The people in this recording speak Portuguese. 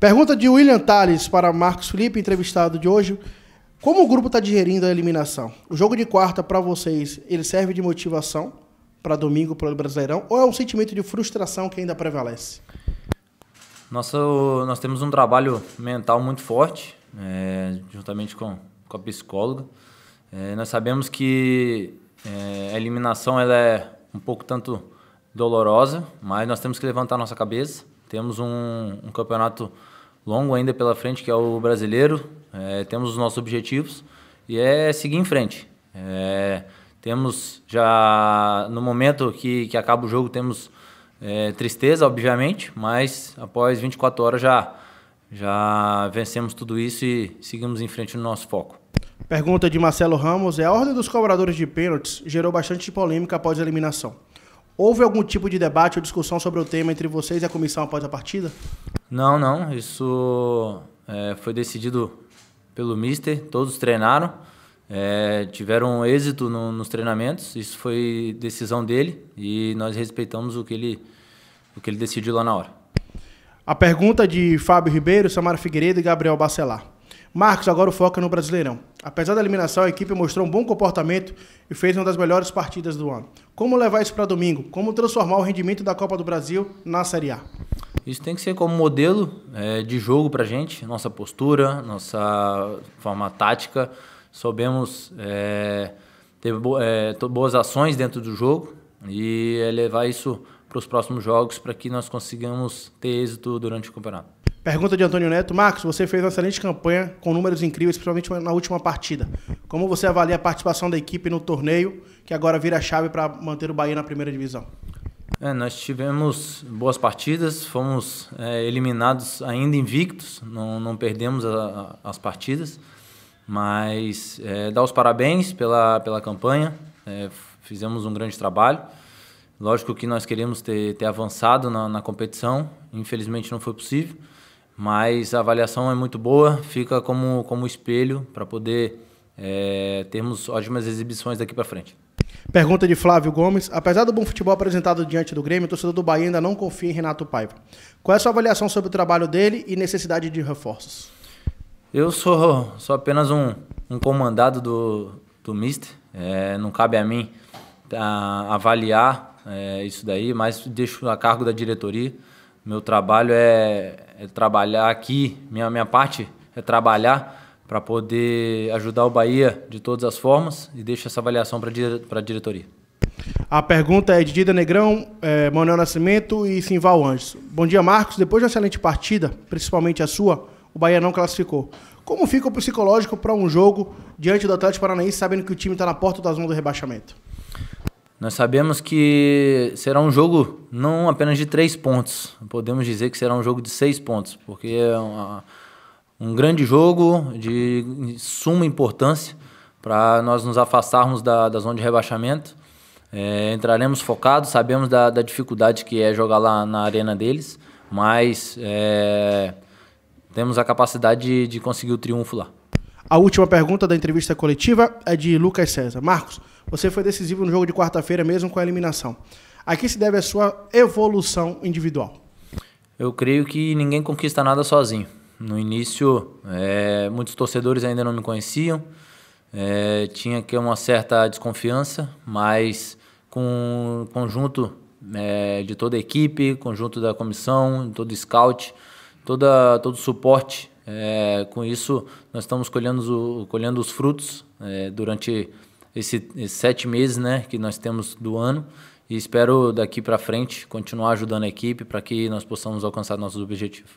Pergunta de William Tales para Marcos Felipe, entrevistado de hoje. Como o grupo está digerindo a eliminação? O jogo de quarta para vocês, ele serve de motivação para domingo, para o Brasileirão? Ou é um sentimento de frustração que ainda prevalece? Nosso, nós temos um trabalho mental muito forte, é, juntamente com, com a psicóloga. É, nós sabemos que é, a eliminação ela é um pouco tanto dolorosa, mas nós temos que levantar nossa cabeça temos um, um campeonato longo ainda pela frente, que é o brasileiro. É, temos os nossos objetivos e é seguir em frente. É, temos já, no momento que, que acaba o jogo, temos é, tristeza, obviamente, mas após 24 horas já, já vencemos tudo isso e seguimos em frente no nosso foco. Pergunta de Marcelo Ramos: é a ordem dos cobradores de pênaltis gerou bastante polêmica após a eliminação. Houve algum tipo de debate ou discussão sobre o tema entre vocês e a comissão após a partida? Não, não. Isso é, foi decidido pelo Mister. Todos treinaram, é, tiveram êxito no, nos treinamentos. Isso foi decisão dele e nós respeitamos o que ele, o que ele decidiu lá na hora. A pergunta de Fábio Ribeiro, Samara Figueiredo e Gabriel Bacelar. Marcos agora o foco é no Brasileirão. Apesar da eliminação, a equipe mostrou um bom comportamento e fez uma das melhores partidas do ano. Como levar isso para domingo? Como transformar o rendimento da Copa do Brasil na Série A? Isso tem que ser como modelo é, de jogo para a gente, nossa postura, nossa forma tática. Soubemos é, ter bo é, boas ações dentro do jogo e é, levar isso para os próximos jogos para que nós consigamos ter êxito durante o campeonato. Pergunta de Antônio Neto. Marcos, você fez uma excelente campanha com números incríveis, principalmente na última partida. Como você avalia a participação da equipe no torneio, que agora vira chave para manter o Bahia na primeira divisão? É, nós tivemos boas partidas, fomos é, eliminados ainda invictos, não, não perdemos a, a, as partidas, mas é, dar os parabéns pela, pela campanha, é, fizemos um grande trabalho. Lógico que nós queríamos ter, ter avançado na, na competição, infelizmente não foi possível, mas a avaliação é muito boa, fica como, como espelho para poder é, termos ótimas exibições daqui para frente. Pergunta de Flávio Gomes. Apesar do bom futebol apresentado diante do Grêmio, o torcedor do Bahia ainda não confia em Renato Paiva. Qual é a sua avaliação sobre o trabalho dele e necessidade de reforços? Eu sou, sou apenas um, um comandado do, do Mister. É, não cabe a mim a, ah, avaliar é, isso daí, mas deixo a cargo da diretoria. Meu trabalho é, é trabalhar aqui, minha, minha parte é trabalhar para poder ajudar o Bahia de todas as formas e deixo essa avaliação para a diretoria. A pergunta é de Dida Negrão, é, Manuel Nascimento e Simval Anjos. Bom dia, Marcos. Depois de uma excelente partida, principalmente a sua, o Bahia não classificou. Como fica o psicológico para um jogo diante do Atlético Paranaense, sabendo que o time está na porta da zona do rebaixamento? Nós sabemos que será um jogo não apenas de três pontos, podemos dizer que será um jogo de seis pontos, porque é uma, um grande jogo de suma importância para nós nos afastarmos da, da zona de rebaixamento. É, entraremos focados, sabemos da, da, dificuldade que é jogar lá na arena deles, mas é, temos a capacidade de, de conseguir o triunfo lá. A última pergunta da entrevista coletiva é de Lucas César. Marcos, você foi decisivo no jogo de quarta-feira, mesmo com a eliminação. A que se deve a sua evolução individual? Eu creio que ninguém conquista nada sozinho. No início, é, muitos torcedores ainda não me conheciam, é, tinha que uma certa desconfiança, mas com o conjunto é, de toda a equipe, conjunto da comissão, todo o scout, toda, todo o suporte é, com isso, nós estamos colhendo, colhendo os frutos é, durante esse, esses sete meses né, que nós temos do ano e espero daqui para frente continuar ajudando a equipe para que nós possamos alcançar nossos objetivos.